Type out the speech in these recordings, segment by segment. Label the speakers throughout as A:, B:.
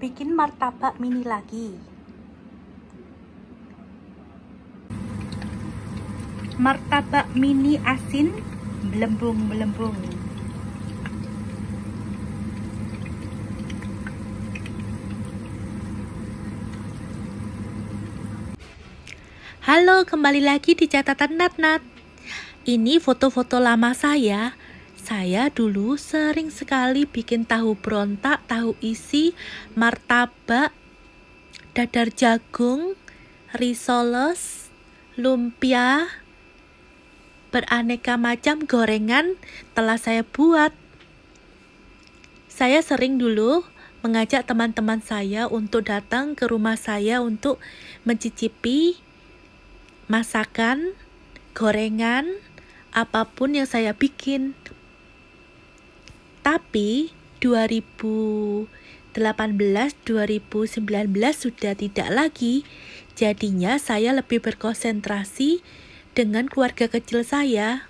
A: bikin martabak mini lagi martabak mini asin belembung-belembung Halo, kembali lagi di catatan Nat Nat. Ini foto-foto lama saya saya dulu sering sekali bikin tahu berontak, tahu isi, martabak, dadar jagung, risoles, lumpia, beraneka macam gorengan telah saya buat. Saya sering dulu mengajak teman-teman saya untuk datang ke rumah saya untuk mencicipi masakan, gorengan, apapun yang saya bikin, tapi 2018 2019 sudah tidak lagi. Jadinya saya lebih berkonsentrasi dengan keluarga kecil saya.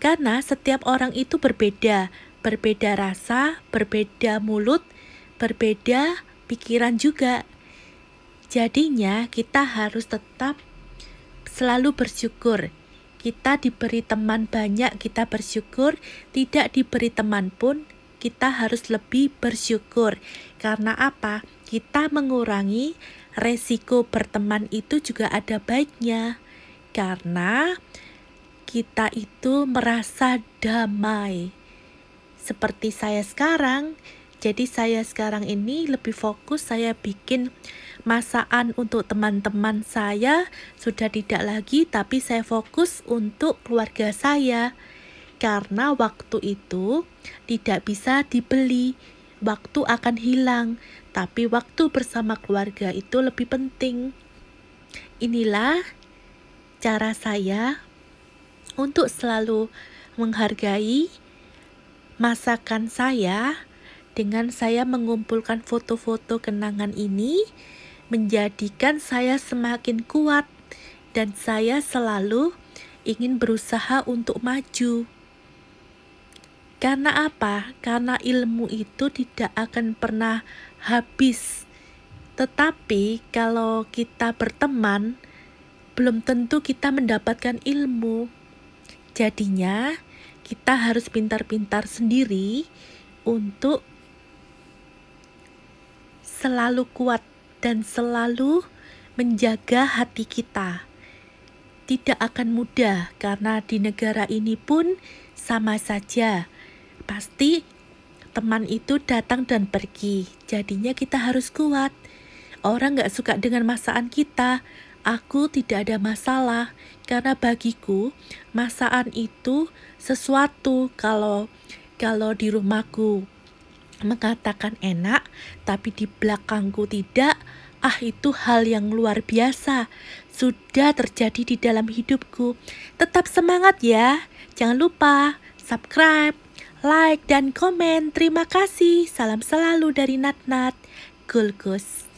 A: Karena setiap orang itu berbeda, berbeda rasa, berbeda mulut, berbeda pikiran juga. Jadinya kita harus tetap selalu bersyukur kita diberi teman banyak, kita bersyukur. Tidak diberi teman pun, kita harus lebih bersyukur. Karena apa? Kita mengurangi resiko berteman itu juga ada baiknya. Karena kita itu merasa damai. Seperti saya sekarang, jadi saya sekarang ini lebih fokus saya bikin masakan untuk teman-teman saya sudah tidak lagi, tapi saya fokus untuk keluarga saya karena waktu itu tidak bisa dibeli. Waktu akan hilang, tapi waktu bersama keluarga itu lebih penting. Inilah cara saya untuk selalu menghargai masakan saya dengan saya mengumpulkan foto-foto kenangan ini menjadikan saya semakin kuat dan saya selalu ingin berusaha untuk maju. Karena apa? Karena ilmu itu tidak akan pernah habis. Tetapi kalau kita berteman, belum tentu kita mendapatkan ilmu. Jadinya, kita harus pintar-pintar sendiri untuk selalu kuat dan selalu menjaga hati kita. Tidak akan mudah karena di negara ini pun sama saja. Pasti teman itu datang dan pergi. Jadinya kita harus kuat. Orang gak suka dengan masakan kita. Aku tidak ada masalah karena bagiku masaan itu sesuatu kalau kalau di rumahku mengatakan enak tapi di belakangku tidak ah itu hal yang luar biasa. Sudah terjadi di dalam hidupku. Tetap semangat ya. Jangan lupa subscribe, like, dan komen. Terima kasih. Salam selalu dari Nat Gulgus. -Nat.